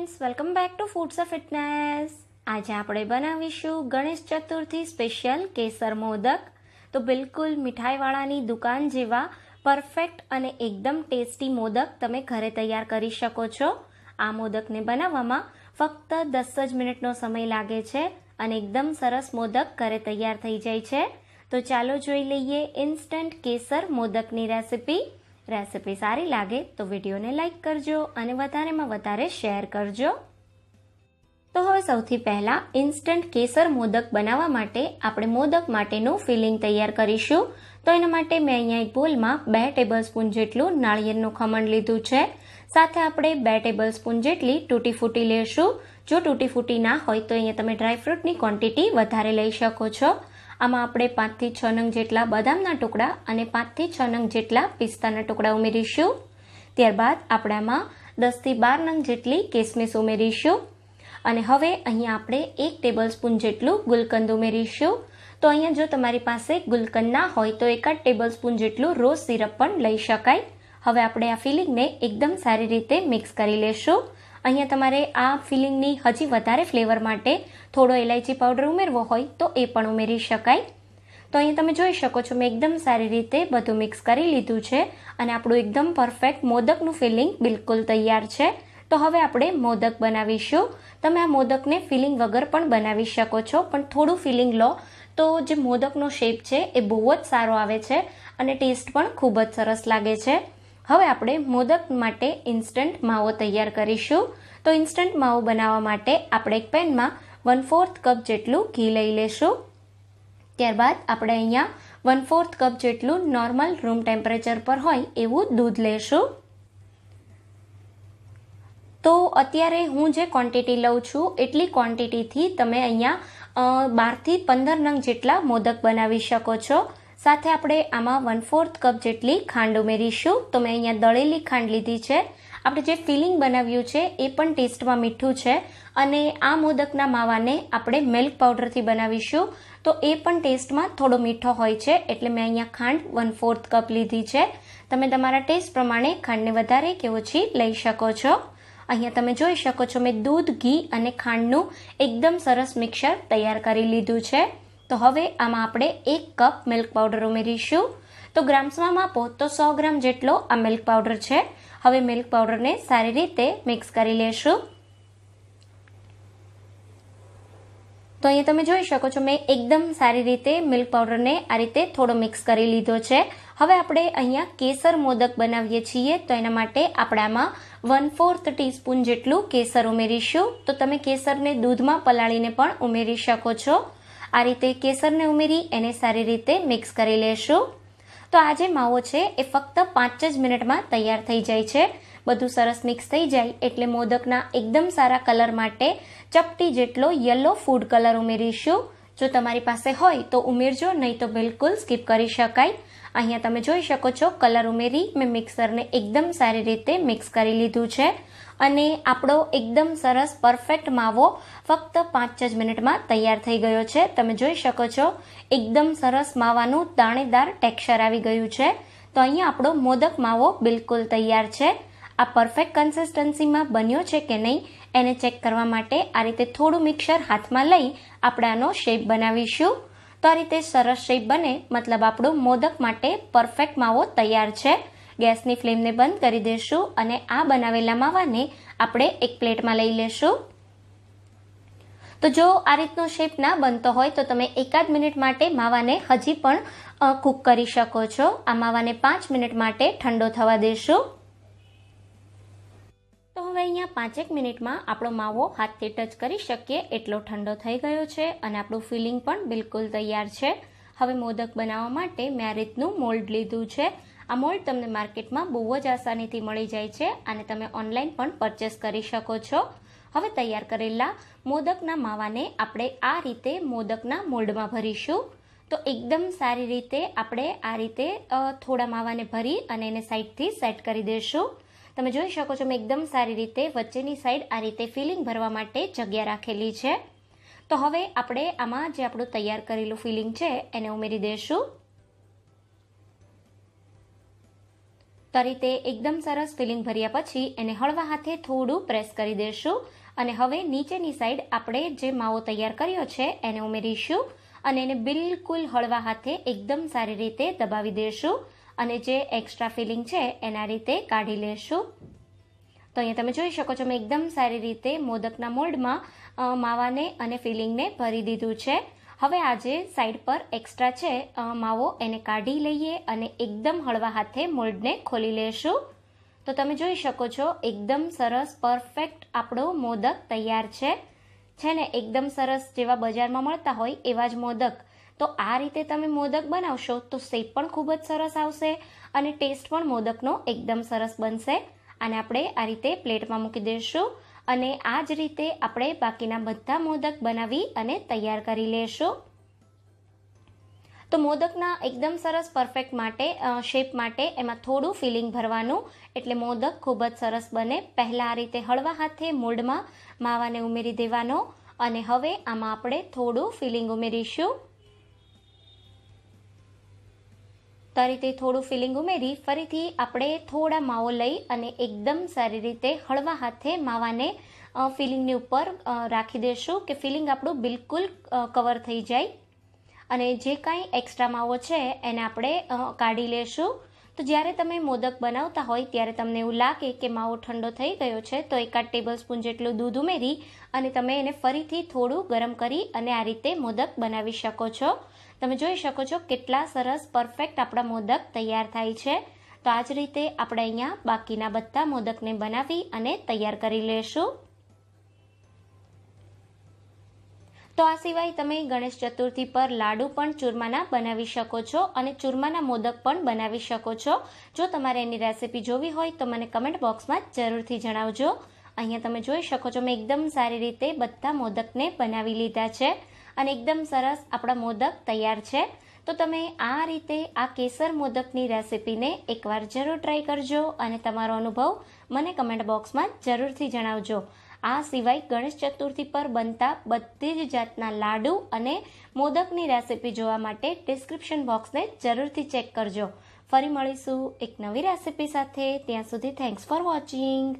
friends welcome back to foods of fitness આજે આપણે બનાવીશું ગણેશ ચતુર્થી સ્પેશિયલ કેસર મોદક તો બિલકુલ મીઠાઈવાળાની દુકાન જેવા પરફેક્ટ અને એકદમ ટેસ્ટી મોદક તમે ઘરે તૈયાર કરી શકો છો આ મોદકને બનાવવામાં ફક્ત દસ જ મિનિટનો સમય લાગે છે અને એકદમ સરસ મોદક ઘરે તૈયાર થઈ જાય છે તો ચાલો જોઈ લઈએ ઇન્સ્ટન્ટ કેસર મોદકની રેસિપી રેસિપી સારી લાગે તો વિડીયોને લાઇક કરજો અને વધારેમાં વધારે શેર કરજો તો હવે સૌથી પહેલાં ઇન્સ્ટન્ટ કેસર મોદક બનાવવા માટે આપણે મોદક માટેનું ફિલિંગ તૈયાર કરીશું તો એના માટે મેં અહીંયા એક બોલમાં બે ટેબલસ્પૂન જેટલું નાળિયેરનું ખમણ લીધું છે સાથે આપણે બે ટેબલ સ્પૂન જેટલી તૂટી ફૂટી લેશું જો તૂટી ફૂટી ના હોય તો અહીંયા તમે ડ્રાયફ્રૂટની ક્વોન્ટિટી વધારે લઈ શકો છો આમાં આપણે પાંચથી છ નંગ જેટલા બદામના ટુકડા અને પાંચથી છ નંગ જેટલા પિસ્તાના ટુકડા ઉમેરીશું ત્યારબાદ આપણામાં દસથી બાર નંગ જેટલી કિસમિસ ઉમેરીશું અને હવે અહીંયા આપણે એક ટેબલ સ્પૂન જેટલું ગુલકંદ ઉમેરીશું તો અહીંયા જો તમારી પાસે ગુલકંદના હોય તો એકાદ ટેબલ સ્પૂન જેટલું રોઝ સિરપ પણ લઈ શકાય હવે આપણે આ ફિલિંગને એકદમ સારી રીતે મિક્સ કરી લેશું અહીંયા તમારે આ ફિલિંગની હજી વધારે ફ્લેવર માટે થોડો ઇલાયચી પાવડર ઉમેરવો હોય તો એ પણ ઉમેરી શકાય તો અહીંયા તમે જોઈ શકો છો મેં એકદમ સારી રીતે બધું મિક્સ કરી લીધું છે અને આપણું એકદમ પરફેક્ટ મોદકનું ફિલિંગ બિલકુલ તૈયાર છે તો હવે આપણે મોદક બનાવીશું તમે આ મોદકને ફિલિંગ વગર પણ બનાવી શકો છો પણ થોડું ફિલિંગ લો તો જે મોદકનો શેપ છે એ બહુ જ સારો આવે છે અને ટેસ્ટ પણ ખૂબ જ સરસ લાગે છે હવે આપણે મોદક માટે ઇન્સ્ટન્ટ માવો તૈયાર કરીશું તો ઇન્સ્ટન્ટ માવો બનાવવા માટે આપણે એક પેનમાં વન ફોર્થ કપ જેટલું ઘી લઈ લેશું ત્યારબાદ આપણે અહીંયા વન ફોર્થ કપ જેટલું નોર્મલ રૂમ ટેમ્પરેચર પર હોય એવું દૂધ લેશું તો અત્યારે હું જે ક્વોન્ટિટી લઉં છું એટલી ક્વોન્ટિટીથી તમે અહીંયા બારથી પંદર નંગ જેટલા મોદક બનાવી શકો છો સાથે આપણે આમાં વન ફોર્થ કપ જેટલી ખાંડ ઉમેરીશું તો મેં અહીંયા દળેલી ખાંડ લીધી છે આપણે જે ફિલિંગ બનાવ્યું છે એ પણ ટેસ્ટમાં મીઠું છે અને આ મોદકના માવાને આપણે મિલ્ક પાવડરથી બનાવીશું તો એ પણ ટેસ્ટમાં થોડો મીઠો હોય છે એટલે મેં અહીંયા ખાંડ વન ફોર્થ કપ લીધી છે તમે તમારા ટેસ્ટ પ્રમાણે ખાંડને વધારે કે ઓછી લઈ શકો છો અહીંયા તમે જોઈ શકો છો મેં દૂધ ઘી અને ખાંડનું એકદમ સરસ મિક્સર તૈયાર કરી લીધું છે તો હવે આમાં આપણે એક કપ મિલ્ક પાવડર ઉમેરીશું તો ગ્રામ્સમાં માપો તો સો ગ્રામ જેટલો આ મિલ્ક પાવડર છે હવે મિલ્ક પાવડરને સારી રીતે મિક્સ કરી લેશું તો અહીંયા તમે જોઈ શકો છો મેં એકદમ સારી રીતે મિલ્ક પાવડરને આ રીતે થોડો મિક્સ કરી લીધો છે હવે આપણે અહીંયા કેસર મોદક બનાવીએ છીએ તો એના માટે આપણામાં વન ફોર્થ ટીસ્પૂન જેટલું કેસર ઉમેરીશું તો તમે કેસરને દૂધમાં પલાળીને પણ ઉમેરી શકો છો આ રીતે કેસરને ઉમેરી એને સારી રીતે મિક્સ કરી લેશું તો આ જે માવો છે એ ફક્ત પાંચ જ મિનિટમાં તૈયાર થઈ જાય છે બધું સરસ મિક્સ થઈ જાય એટલે મોદકના એકદમ સારા કલર માટે ચપટી જેટલો યલો ફૂડ કલર ઉમેરીશું જો તમારી પાસે હોય તો ઉમેરજો નહીં તો બિલકુલ સ્કીપ કરી શકાય અહીંયા તમે જોઈ શકો છો કલર ઉમેરી મેં મિક્સરને એકદમ સારી રીતે મિક્સ કરી લીધું છે અને આપણો એકદમ સરસ પરફેક્ટ માવો ફક્ત પાંચ જ મિનિટમાં તૈયાર થઈ ગયો છે તમે જોઈ શકો છો એકદમ સરસ માવાનું દાણેદાર ટેક્સચર આવી ગયું છે તો અહીંયા આપણો મોદક માવો બિલકુલ તૈયાર છે આ પરફેક્ટ કન્સિસ્ટન્સીમાં બન્યો છે કે નહીં એને ચેક કરવા માટે આ રીતે થોડું મિક્સર હાથમાં લઈ આપણે આનો શેપ બનાવીશું તો આ રીતે સરસ શેપ બને મતલબ આપણો મોદક માટે પરફેક્ટ માવો તૈયાર છે ગેસની ફ્લેમને બંધ કરી દઈશું અને આ બનાવેલા માવાને આપણે એક પ્લેટમાં લઈ લેશું તો જો આ રીતનો શેપ ના બનતો હોય તો તમે એકાદ મિનિટ માટે માવાને હજી પણ કૂક કરી શકો છો આ માવાને પાંચ મિનિટ માટે ઠંડો થવા દેશું તો હવે અહીંયા પાંચેક મિનિટમાં આપણો માવો હાથથી ટચ કરી શકીએ એટલો ઠંડો થઈ ગયો છે અને આપણું ફિલિંગ પણ બિલકુલ તૈયાર છે હવે મોદક બનાવવા માટે મેં આ રીતનું મોલ્ડ લીધું છે આ મોલ્ડ તમને માર્કેટમાં બહુ જ આસાનીથી મળી જાય છે અને તમે ઓનલાઈન પણ પરચેસ કરી શકો છો હવે તૈયાર કરેલા મોદકના માવાને આપણે આ રીતે મોદકના મોલ્ડમાં ભરીશું તો એકદમ સારી રીતે આપણે આ રીતે થોડા માવાને ભરી અને એને સાઈડથી સેટ કરી દઈશું તમે જોઈ શકો છો મેં એકદમ સારી રીતે વચ્ચેની સાઈડ આ રીતે ફિલિંગ ભરવા માટે જગ્યા રાખેલી છે તો હવે આપણે આમાં જે આપણું તૈયાર કરેલું ફિલિંગ છે એને ઉમેરી દઈશું તો રીતે એકદમ સરસ ફિલિંગ ભર્યા પછી એને હળવા હાથે થોડું પ્રેસ કરી દેશું અને હવે નીચેની સાઈડ આપણે જે માવો તૈયાર કર્યો છે એને ઉમેરીશું અને એને બિલકુલ હળવા હાથે એકદમ સારી રીતે દબાવી દેશું અને જે એક્સ્ટ્રા ફિલિંગ છે એના રીતે કાઢી લેશું તો અહીંયા તમે જોઈ શકો છો મેં એકદમ સારી રીતે મોદકના મોલ્ડમાં માવાને અને ફિલિંગને ભરી દીધું છે હવે આજે સાઈડ પર એક્સ્ટ્રા છે માવો એને કાઢી લઈએ અને એકદમ હળવા હાથે મોલ્ડને ખોલી લેશું તો તમે જોઈ શકો છો એકદમ સરસ પરફેક્ટ આપણો મોદક તૈયાર છે છે ને એકદમ સરસ જેવા બજારમાં મળતા હોય એવા જ મોદક તો આ રીતે તમે મોદક બનાવશો તો શેપ પણ ખૂબ જ સરસ આવશે અને ટેસ્ટ પણ મોદકનો એકદમ સરસ બનશે અને આપણે આ રીતે પ્લેટમાં મૂકી દઈશું અને આ જ રીતે આપણે બાકીના બધા મોદક બનાવી અને તૈયાર કરી લેશું તો મોદકના એકદમ સરસ પરફેક્ટ માટે શેપ માટે એમાં થોડું ફિલિંગ ભરવાનું એટલે મોદક ખૂબ જ સરસ બને પહેલાં આ રીતે હળવા હાથે મોલ્ડમાં માવાને ઉમેરી દેવાનો અને હવે આમાં આપણે થોડું ફિલિંગ ઉમેરીશું તો આ રીતે થોડું ફિલિંગ ઉમેરી ફરીથી આપણે થોડા માવો લઈ અને એકદમ સારી રીતે હળવા હાથે માવાને ફિલિંગની ઉપર રાખી દેશું કે ફિલિંગ આપણું બિલકુલ કવર થઈ જાય અને જે કાંઈ એક્સ્ટ્રા માવો છે એને આપણે કાઢી લેશું તો જ્યારે તમે મોદક બનાવતા હોય ત્યારે તમને એવું લાગે કે માવો ઠંડો થઈ ગયો છે તો એકાદ ટેબલ સ્પૂન જેટલું દૂધ ઉમેરી અને તમે એને ફરીથી થોડું ગરમ કરી અને આ રીતે મોદક બનાવી શકો છો તમે જોઈ શકો છો કેટલા સરસ પરફેક્ટ આપણા મોદક તૈયાર થાય છે તો આ જ રીતે આપણે અહીંયા બાકીના બધા મોદકને બનાવી અને તૈયાર કરી લઈશું તો આ સિવાય તમે ગણેશ ચતુર્થી પર લાડુ પણ ચૂરમાના બનાવી શકો છો અને ચૂરમાના મોદક પણ બનાવી શકો છો જો તમારે એની રેસીપી જોવી હોય તો મને કમેન્ટ બોક્સમાં જરૂરથી જણાવજો અહીંયા તમે જોઈ શકો છો મેં એકદમ સારી રીતે બધા મોદકને બનાવી લીધા છે અને એકદમ સરસ આપણા મોદક તૈયાર છે તો તમે આ રીતે આ કેસર મોદકની રેસીપીને એકવાર જરૂર ટ્રાય કરજો અને તમારો અનુભવ મને કમેન્ટ બોક્સમાં જરૂરથી જણાવજો આ સિવાય ગણેશ ચતુર્થી પર બનતા બધી જ જાતના લાડુ અને મોદકની રેસીપી જોવા માટે ડિસ્ક્રિપ્શન બોક્સને જરૂરથી ચેક કરજો ફરી મળીશું એક નવી રેસીપી સાથે ત્યાં સુધી થેન્ક્સ ફોર વોચિંગ